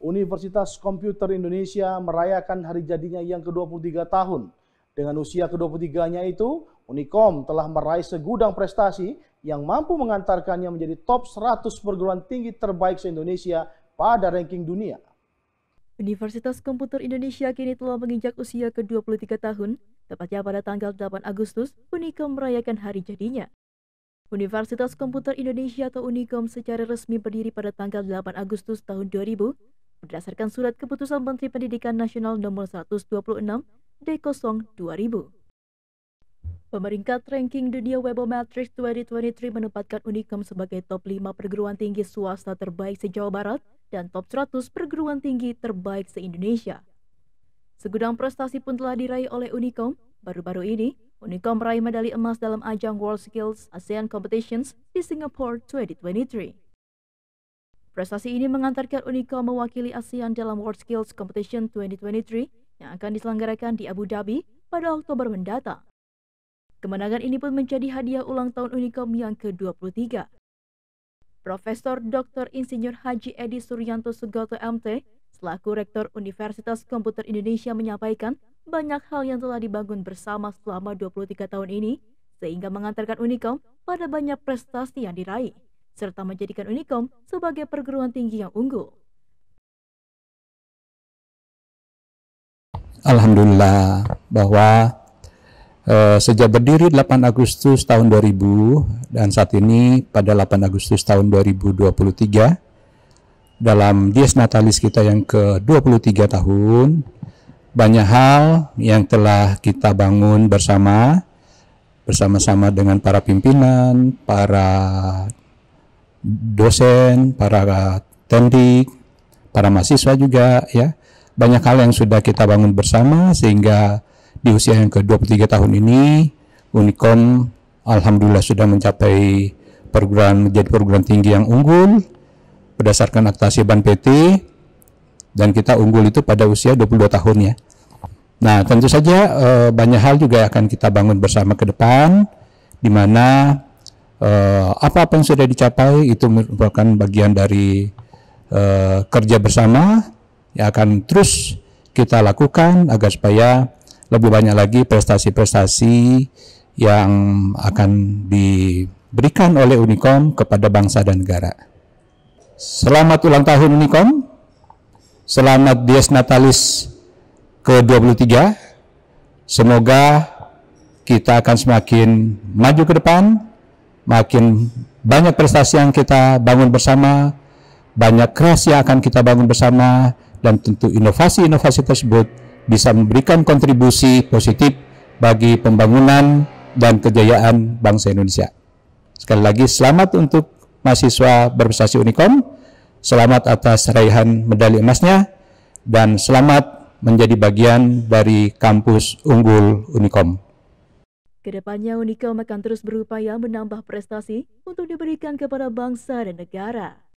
Universitas Komputer Indonesia merayakan hari jadinya yang ke-23 tahun. Dengan usia ke-23-nya itu, Unicom telah meraih segudang prestasi yang mampu mengantarkannya menjadi top 100 perguruan tinggi terbaik se-Indonesia pada ranking dunia. Universitas Komputer Indonesia kini telah menginjak usia ke-23 tahun, tepatnya pada tanggal 8 Agustus, Unicom merayakan hari jadinya. Universitas Komputer Indonesia atau Unicom secara resmi berdiri pada tanggal 8 Agustus tahun 2000 berdasarkan surat keputusan Menteri Pendidikan Nasional nomor 126 D0 2000. Pemeringkat ranking dunia Webometrics 2023 menempatkan Unicom sebagai top 5 perguruan tinggi swasta terbaik se-Jawa Barat dan top 100 perguruan tinggi terbaik se-Indonesia. Segudang prestasi pun telah diraih oleh Unicom. Baru-baru ini, Unicom meraih medali emas dalam ajang World Skills ASEAN Competitions di Singapore 2023. Prestasi ini mengantarkan Unico mewakili ASEAN dalam World Skills Competition 2023 yang akan diselenggarakan di Abu Dhabi pada Oktober mendatang. Kemenangan ini pun menjadi hadiah ulang tahun Unicom yang ke-23. Profesor Dr. Insinyur Haji Edi Suryanto Sugoto MT, selaku Rektor Universitas Komputer Indonesia menyampaikan banyak hal yang telah dibangun bersama selama 23 tahun ini, sehingga mengantarkan Unicom pada banyak prestasi yang diraih serta menjadikan Unicom sebagai perguruan tinggi yang unggul. Alhamdulillah bahwa eh, sejak berdiri 8 Agustus tahun 2000 dan saat ini pada 8 Agustus tahun 2023 dalam Dies Natalis kita yang ke-23 tahun banyak hal yang telah kita bangun bersama bersama-sama dengan para pimpinan, para dosen, para tendik, para mahasiswa juga ya. Banyak hal yang sudah kita bangun bersama sehingga di usia yang ke-23 tahun ini Unicom alhamdulillah sudah mencapai perguruan menjadi perguruan tinggi yang unggul berdasarkan aktasi Ban PT dan kita unggul itu pada usia 22 tahun ya. Nah, tentu saja eh, banyak hal juga akan kita bangun bersama ke depan di mana Eh, apa-apa yang sudah dicapai itu merupakan bagian dari uh, kerja bersama yang akan terus kita lakukan agar supaya lebih banyak lagi prestasi-prestasi yang akan diberikan oleh Unicom kepada bangsa dan negara. Selamat ulang tahun Unicom. Selamat Dies Natalis ke-23. Semoga kita akan semakin maju ke depan makin banyak prestasi yang kita bangun bersama, banyak kreasi yang akan kita bangun bersama, dan tentu inovasi-inovasi tersebut bisa memberikan kontribusi positif bagi pembangunan dan kejayaan bangsa Indonesia. Sekali lagi, selamat untuk mahasiswa berprestasi Unikom, selamat atas raihan medali emasnya, dan selamat menjadi bagian dari kampus unggul Unikom. Kedepannya Unicom akan terus berupaya menambah prestasi untuk diberikan kepada bangsa dan negara.